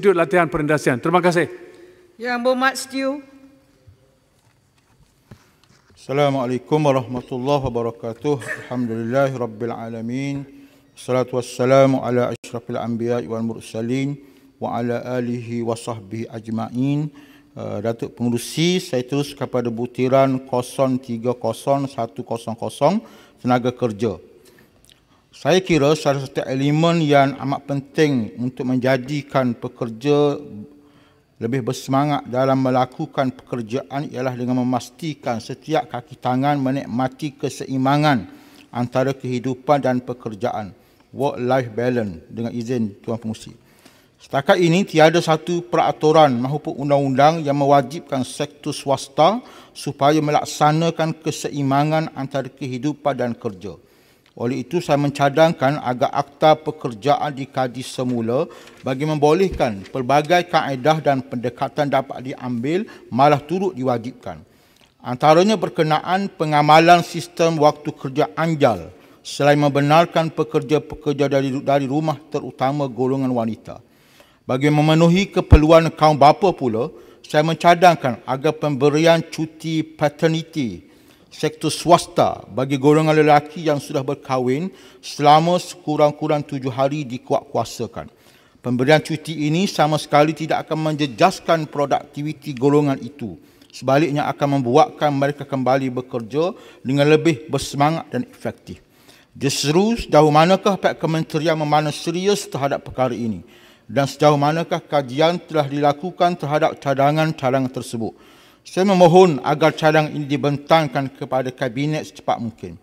Duduk latihan perendasian. Terima kasih. Yang berhormat Stu. Assalamualaikum warahmatullahi wabarakatuh. Alhamdulillah rabbil alamin. Salatu wassalamu ala ashrafil anbiya wal mursalin wa ala alihi wa sahbihi ajma'in. Uh, Datuk Pengurusi, saya terus kepada butiran 030100 tenaga kerja. Saya kira salah satu elemen yang amat penting untuk menjadikan pekerja lebih bersemangat dalam melakukan pekerjaan ialah dengan memastikan setiap kaki tangan menikmati keseimbangan antara kehidupan dan pekerjaan. Work-life balance dengan izin Tuan Pengusi. Setakat ini tiada satu peraturan maupun undang-undang yang mewajibkan sektor swasta supaya melaksanakan keseimbangan antara kehidupan dan kerja. Oleh itu saya mencadangkan agar akta pekerjaan dikaji semula bagi membolehkan pelbagai kaedah dan pendekatan dapat diambil malah turut diwajibkan. Antaranya berkenaan pengamalan sistem waktu kerja anjal selain membenarkan pekerja-pekerja dari dari rumah terutama golongan wanita. Bagi memenuhi keperluan kaum bapa pula, saya mencadangkan agar pemberian cuti paternity sektor swasta bagi golongan lelaki yang sudah berkahwin selama sekurang-kurang tujuh hari dikuatkuasakan. Pemberian cuti ini sama sekali tidak akan menjejaskan produktiviti golongan itu. Sebaliknya akan membuatkan mereka kembali bekerja dengan lebih bersemangat dan efektif. Justru sejauh manakah pihak kementerian memandang serius terhadap perkara ini dan sejauh manakah kajian telah dilakukan terhadap cadangan-cadangan tersebut? Saya memohon agar cadang ini dibentangkan kepada kabinet secepat mungkin.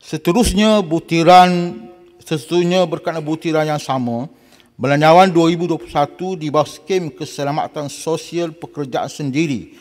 Seterusnya butiran sesungguhnya berkenaan butiran yang sama Belanjawan 2021 di bawah skim keselamatan sosial pekerjaan sendiri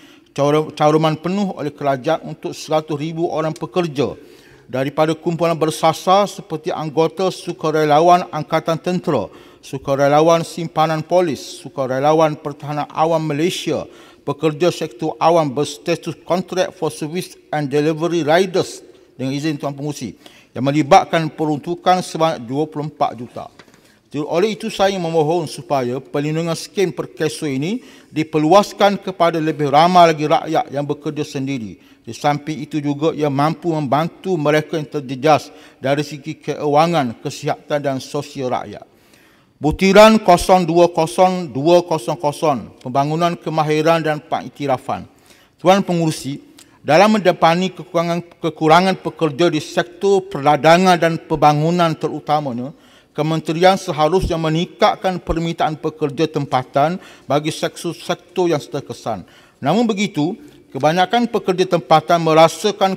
caruman penuh oleh kerajaan untuk 100,000 orang pekerja daripada kumpulan bersasar seperti anggota sukarelawan angkatan tentera, sukarelawan simpanan polis, sukarelawan pertahanan awam Malaysia, pekerja sektor awam berstatus kontrak for service and delivery riders dengan izin Tuan Pengurusi yang melibatkan peruntukan sebanyak 24 juta. Oleh itu saya memohon supaya perlindungan skim perkeso ini diperluaskan kepada lebih ramai lagi rakyat yang bekerja sendiri. Di samping itu juga ia mampu membantu mereka yang terjejas dari segi keuangan, kesihatan dan sosial rakyat. Butiran 020200 Pembangunan Kemahiran dan Pengiktirafan. Tuan Pengurusi, dalam mendepani kekurangan, kekurangan pekerja di sektor perdagangan dan pembangunan terutamanya, Kementerian seharusnya meningkatkan permintaan pekerja tempatan bagi sektor-sektor yang terkesan. Namun begitu, kebanyakan pekerja tempatan merasakan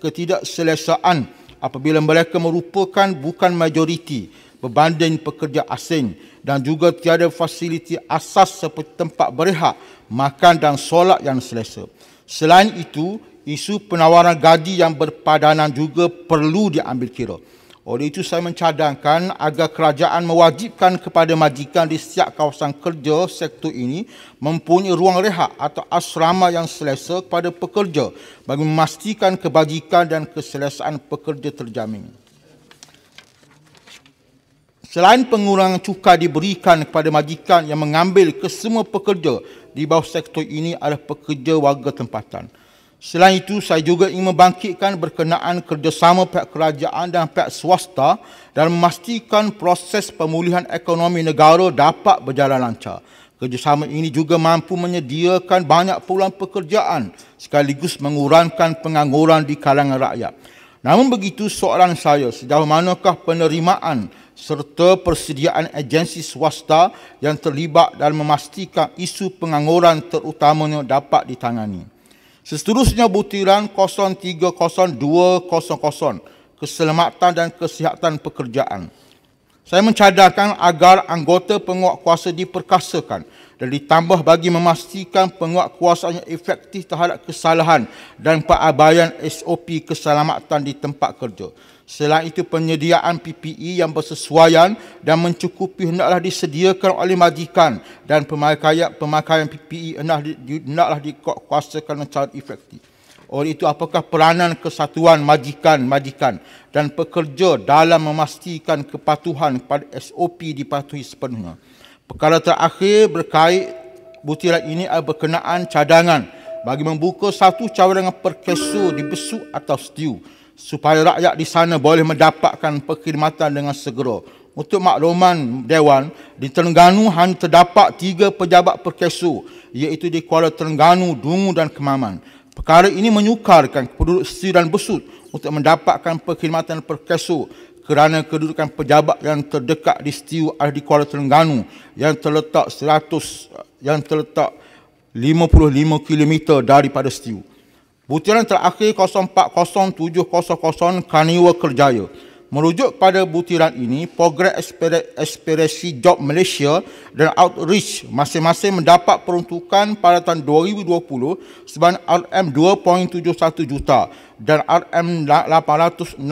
ketidakselesaan apabila mereka merupakan bukan majoriti berbanding pekerja asing dan juga tiada fasiliti asas seperti tempat berehat, makan dan solat yang selesa. Selain itu, isu penawaran gaji yang berpadanan juga perlu diambil kira. Oleh itu saya mencadangkan agar kerajaan mewajibkan kepada majikan di setiap kawasan kerja sektor ini mempunyai ruang rehat atau asrama yang selesa kepada pekerja bagi memastikan kebajikan dan keselesaan pekerja terjamin. Selain pengurangan cukai diberikan kepada majikan yang mengambil kesemua pekerja di bawah sektor ini adalah pekerja warga tempatan. Selain itu, saya juga ingin membangkitkan berkenaan kerjasama pihak kerajaan dan pihak swasta dan memastikan proses pemulihan ekonomi negara dapat berjalan lancar. Kerjasama ini juga mampu menyediakan banyak peluang pekerjaan sekaligus mengurangkan pengangguran di kalangan rakyat. Namun begitu, soalan saya sejauh manakah penerimaan serta persediaan agensi swasta yang terlibat dan memastikan isu pengangguran terutamanya dapat ditangani. Seterusnya butiran 030200 keselamatan dan kesihatan pekerjaan. Saya mencadangkan agar anggota penguat kuasa diperkasakan dan ditambah bagi memastikan penguat kuasa yang efektif terhadap kesalahan dan perabaian SOP keselamatan di tempat kerja. Selain itu penyediaan PPE yang bersesuaian dan mencukupi hendaklah disediakan oleh majikan dan pemakaian pemakaian PPE hendaklah, di, hendaklah dikuasakan secara efektif. Oleh itu apakah peranan kesatuan majikan-majikan dan pekerja dalam memastikan kepatuhan pada SOP dipatuhi sepenuhnya? Perkara terakhir berkait butiran ini adalah berkenaan cadangan bagi membuka satu cawangan perkesu di besuk atau stew supaya rakyat di sana boleh mendapatkan perkhidmatan dengan segera. Untuk makluman Dewan, di Terengganu hanya terdapat tiga pejabat perkesu iaitu di Kuala Terengganu, Dungu dan Kemaman. Perkara ini menyukarkan penduduk Seri dan Besut untuk mendapatkan perkhidmatan perkesu kerana kedudukan pejabat yang terdekat di Setiu ada di Kuala Terengganu yang terletak 100 yang terletak 55 km daripada Setiu. Butiran terakhir 040700 Kaniwa Kerjaya. Merujuk pada butiran ini, program aspirasi job Malaysia dan outreach masing-masing mendapat peruntukan pada tahun 2020 sebanyak RM2.71 juta dan RM860,000.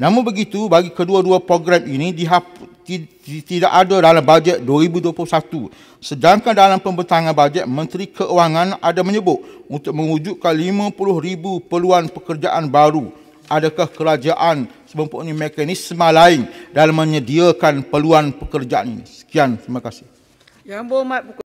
Namun begitu, bagi kedua-dua program ini dihapus tidak ada dalam bajet 2021. Sedangkan dalam pembentangan bajet, Menteri Keuangan ada menyebut untuk mewujudkan 50,000 peluang pekerjaan baru. Adakah kerajaan mempunyai mekanisme lain dalam menyediakan peluang pekerjaan ini? Sekian, terima kasih. Yang berhormat